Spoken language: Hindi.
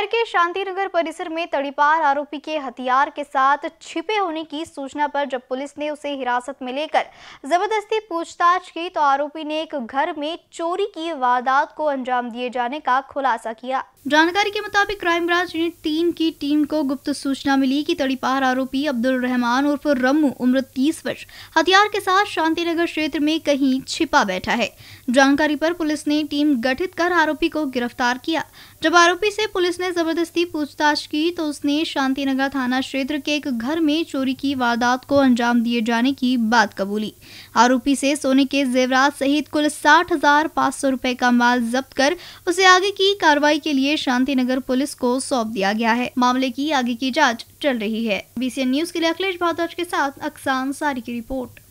शहर के नगर परिसर में तड़ीपार आरोपी के हथियार के साथ छिपे होने की सूचना पर जब पुलिस ने उसे हिरासत में लेकर जबरदस्ती पूछताछ की तो आरोपी ने एक घर में चोरी की वारदात को अंजाम दिए जाने का खुलासा किया जानकारी के मुताबिक क्राइम ब्रांच यूनिट तीन की टीम को गुप्त सूचना मिली कि तड़ीपार आरोपी अब्दुल रहमान उर्फ रम्मू उम्र 30 वर्ष हथियार के साथ शांति नगर क्षेत्र में कहीं छिपा बैठा है जानकारी पर पुलिस ने टीम गठित कर आरोपी को गिरफ्तार किया जब आरोपी से पुलिस ने ने जबरदस्ती पूछताछ की तो उसने शांतिनगर थाना क्षेत्र के एक घर में चोरी की वारदात को अंजाम दिए जाने की बात कबूली आरोपी से सोने के जेवरात सहित कुल साठ हजार पाँच सौ रुपए का माल जब्त कर उसे आगे की कार्रवाई के लिए शांतिनगर पुलिस को सौंप दिया गया है मामले की आगे की जाँच चल रही है बीसीएन न्यूज के लिए अखिलेश भारद्वाज के साथ अक्सान सारी की रिपोर्ट